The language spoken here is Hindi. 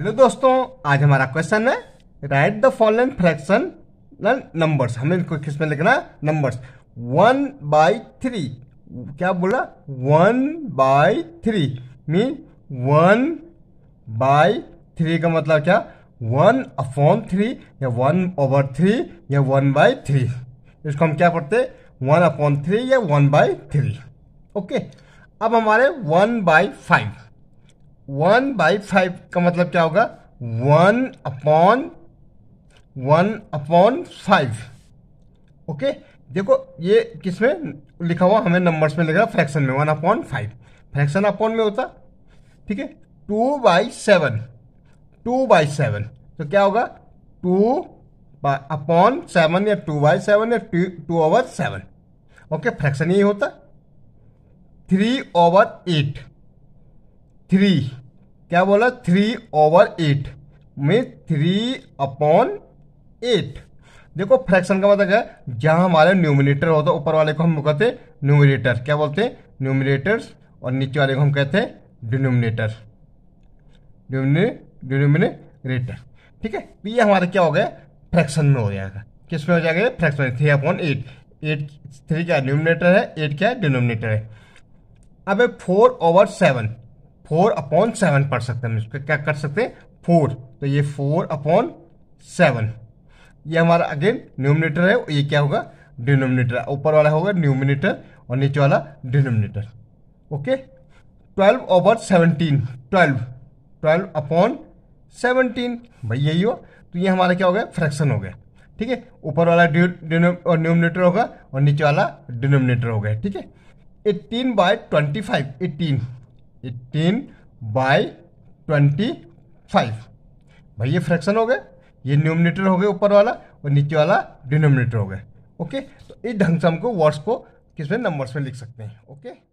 हेलो दोस्तों आज हमारा क्वेश्चन है write the following fraction numbers हमें किसमें लिखना नंबर्स वन बाई थ्री क्या बोला one by three mean one by three का मतलब क्या वन अपॉन थ्री या वन ओवर थ्री या वन बाई थ्री इसको हम क्या पढ़ते वन अपॉन थ्री या वन बाई थ्री ओके अब हमारे one by five one by five का मतलब क्या होगा one upon one upon five okay देखो ये किस में लिखा हुआ हमें नंबर्स में लिखा फ्रैक्शन में one upon five fraction upon में होता ठीक है two by seven two by seven तो क्या होगा टू अपॉन सेवन या टू बाई सेवन या two over seven okay fraction यही होता थ्री ओवर एट थ्री क्या बोला थ्री ओवर एट में थ्री अपॉन एट देखो फ्रैक्शन का मतलब है जहां हमारे न्यूमिनेटर होता है ऊपर वाले को हम कहते हैं न्यूमिनेटर क्या बोलते हैं न्यूमिनेटर और नीचे वाले को हम कहते हैं डिनोमिनेटर डिनोमिनेटर ठीक है तो ये हमारा क्या हो गया फ्रैक्शन में हो जाएगा किस में हो जाएगा fraction three upon eight eight three क्या न्यूमिनेटर है एट क्या डिनोमिनेटर है अब four over seven four upon seven पढ़ सकते हैं इसको क्या कर सकते हैं फोर तो ये फोर अपॉन सेवन ये हमारा अगेन न्यूमिनेटर है ये क्या होगा डिनोमिनेटर ऊपर वाला होगा न्यूमिनेटर और नीचे वाला denominator okay twelve over seventeen twelve twelve upon seventeen भाई यही हो तो ये हमारा क्या हो गया फ्रैक्शन हो गया ठीक है ऊपर वाला न्यूमिनेटर होगा और नीचे वाला डिनोमिनेटर हो गया ठीक है eighteen by twenty five eighteen eighteen by twenty five भाई ये फ्रैक्शन हो गए ये न्यूमिनेटर हो गए ऊपर वाला और नीचे वाला डिनोमिनेटर हो गए ओके तो इस ढंग से हमको वर्ड्स को किसमें नंबर्स में लिख सकते हैं ओके